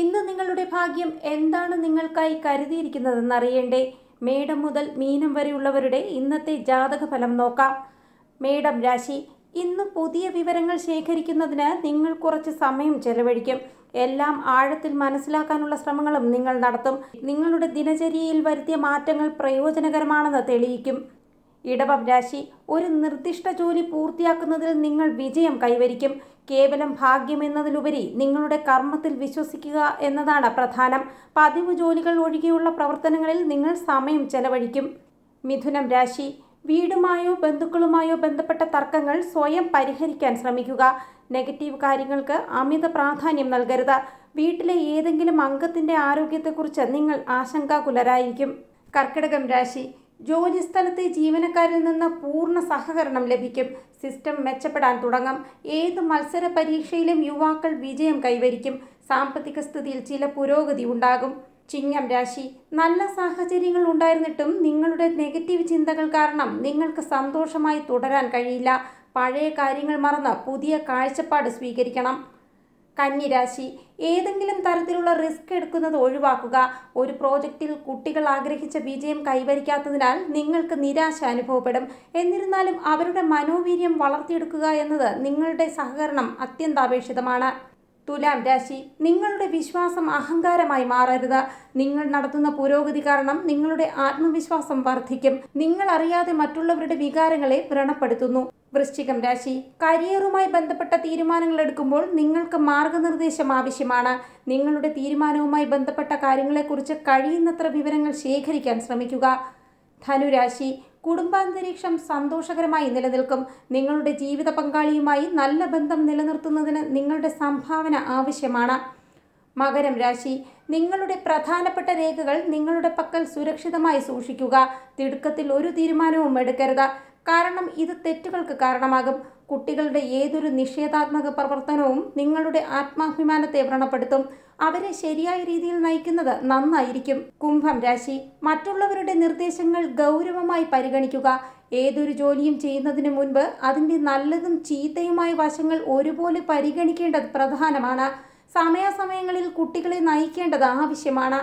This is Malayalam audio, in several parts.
ഇന്ന് നിങ്ങളുടെ ഭാഗ്യം എന്താണ് നിങ്ങൾക്കായി കരുതിയിരിക്കുന്നതെന്ന് അറിയണ്ടേ മേടം മുതൽ മീനം വരെയുള്ളവരുടെ ഇന്നത്തെ ജാതക ഫലം നോക്കാം മേടം രാശി ഇന്ന് പുതിയ വിവരങ്ങൾ ശേഖരിക്കുന്നതിന് നിങ്ങൾ കുറച്ച് സമയം ചെലവഴിക്കും എല്ലാം ആഴത്തിൽ മനസ്സിലാക്കാനുള്ള ശ്രമങ്ങളും നിങ്ങൾ നടത്തും നിങ്ങളുടെ ദിനചര്യയിൽ വരുത്തിയ മാറ്റങ്ങൾ പ്രയോജനകരമാണെന്ന് തെളിയിക്കും ഇടവം രാശി ഒരു നിർദ്ദിഷ്ട ജോലി പൂർത്തിയാക്കുന്നതിൽ നിങ്ങൾ വിജയം കൈവരിക്കും കേവലം ഭാഗ്യമെന്നതിലുപരി നിങ്ങളുടെ കർമ്മത്തിൽ വിശ്വസിക്കുക എന്നതാണ് പ്രധാനം പതിവ് ജോലികൾ ഒഴികെയുള്ള പ്രവർത്തനങ്ങളിൽ നിങ്ങൾ സമയം ചെലവഴിക്കും മിഥുനം രാശി വീടുമായോ ബന്ധുക്കളുമായോ ബന്ധപ്പെട്ട തർക്കങ്ങൾ സ്വയം പരിഹരിക്കാൻ ശ്രമിക്കുക നെഗറ്റീവ് കാര്യങ്ങൾക്ക് അമിത പ്രാധാന്യം നൽകരുത് വീട്ടിലെ ഏതെങ്കിലും അംഗത്തിൻ്റെ ആരോഗ്യത്തെക്കുറിച്ച് നിങ്ങൾ ആശങ്കാകുലരായിരിക്കും കർക്കിടകം രാശി ജോലിസ്ഥലത്തെ ജീവനക്കാരിൽ നിന്ന് പൂർണ്ണ സഹകരണം ലഭിക്കും സിസ്റ്റം മെച്ചപ്പെടാൻ തുടങ്ങും ഏത് മത്സര പരീക്ഷയിലും യുവാക്കൾ വിജയം കൈവരിക്കും സാമ്പത്തിക സ്ഥിതിയിൽ ചില പുരോഗതി ഉണ്ടാകും ചിങ്ങം രാശി നല്ല സാഹചര്യങ്ങൾ ഉണ്ടായിരുന്നിട്ടും നിങ്ങളുടെ നെഗറ്റീവ് ചിന്തകൾ കാരണം നിങ്ങൾക്ക് സന്തോഷമായി തുടരാൻ കഴിയില്ല പഴയ കാര്യങ്ങൾ മറന്ന് പുതിയ കാഴ്ചപ്പാട് സ്വീകരിക്കണം കന്നിരാശി ഏതെങ്കിലും തരത്തിലുള്ള റിസ്ക് എടുക്കുന്നത് ഒഴിവാക്കുക ഒരു പ്രോജക്റ്റിൽ കുട്ടികൾ ആഗ്രഹിച്ച വിജയം കൈവരിക്കാത്തതിനാൽ നിങ്ങൾക്ക് നിരാശ അനുഭവപ്പെടും എന്നിരുന്നാലും അവരുടെ മനോവീര്യം വളർത്തിയെടുക്കുക എന്നത് നിങ്ങളുടെ സഹകരണം അത്യന്താപേക്ഷിതമാണ് തുലാം രാശി നിങ്ങളുടെ വിശ്വാസം അഹങ്കാരമായി മാറരുത് നിങ്ങൾ നടത്തുന്ന പുരോഗതി കാരണം നിങ്ങളുടെ ആത്മവിശ്വാസം വർദ്ധിക്കും നിങ്ങൾ അറിയാതെ മറ്റുള്ളവരുടെ വികാരങ്ങളെ വ്രണപ്പെടുത്തുന്നു വൃശ്ചികം രാശി കരിയറുമായി ബന്ധപ്പെട്ട തീരുമാനങ്ങൾ എടുക്കുമ്പോൾ നിങ്ങൾക്ക് മാർഗനിർദ്ദേശം ആവശ്യമാണ് നിങ്ങളുടെ തീരുമാനവുമായി ബന്ധപ്പെട്ട കാര്യങ്ങളെക്കുറിച്ച് കഴിയുന്നത്ര വിവരങ്ങൾ ശേഖരിക്കാൻ ശ്രമിക്കുക ധനുരാശി കുടുംബാന്തരീക്ഷം സന്തോഷകരമായി നിലനിൽക്കും നിങ്ങളുടെ ജീവിത പങ്കാളിയുമായി നല്ല ബന്ധം നിലനിർത്തുന്നതിന് നിങ്ങളുടെ സംഭാവന ആവശ്യമാണ് മകരം രാശി നിങ്ങളുടെ പ്രധാനപ്പെട്ട രേഖകൾ നിങ്ങളുടെ പക്കൽ സുരക്ഷിതമായി സൂക്ഷിക്കുക തിടുക്കത്തിൽ ഒരു തീരുമാനവും എടുക്കരുത് കാരണം ഇത് തെറ്റുകൾക്ക് കാരണമാകും കുട്ടികളുടെ ഏതൊരു നിഷേധാത്മക പ്രവർത്തനവും നിങ്ങളുടെ ആത്മാഭിമാനത്തെ വ്രണപ്പെടുത്തും അവരെ ശരിയായ രീതിയിൽ നയിക്കുന്നത് നന്നായിരിക്കും കുംഭം രാശി മറ്റുള്ളവരുടെ നിർദ്ദേശങ്ങൾ ഗൗരവമായി പരിഗണിക്കുക ഏതൊരു ജോലിയും ചെയ്യുന്നതിന് മുൻപ് അതിൻ്റെ നല്ലതും ചീത്തയുമായ വശങ്ങൾ ഒരുപോലെ പരിഗണിക്കേണ്ടത് പ്രധാനമാണ് സമയാസമയങ്ങളിൽ കുട്ടികളെ നയിക്കേണ്ടത് ആവശ്യമാണ്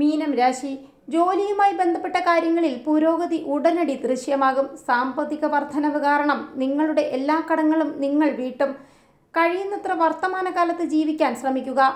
മീനം രാശി ജോലിയുമായി ബന്ധപ്പെട്ട കാര്യങ്ങളിൽ പുരോഗതി ഉടനടി ദൃശ്യമാകും സാമ്പത്തിക വർധനവ് കാരണം നിങ്ങളുടെ എല്ലാ കടങ്ങളും നിങ്ങൾ വീട്ടും കഴിയുന്നത്ര വർത്തമാനകാലത്ത് ജീവിക്കാൻ ശ്രമിക്കുക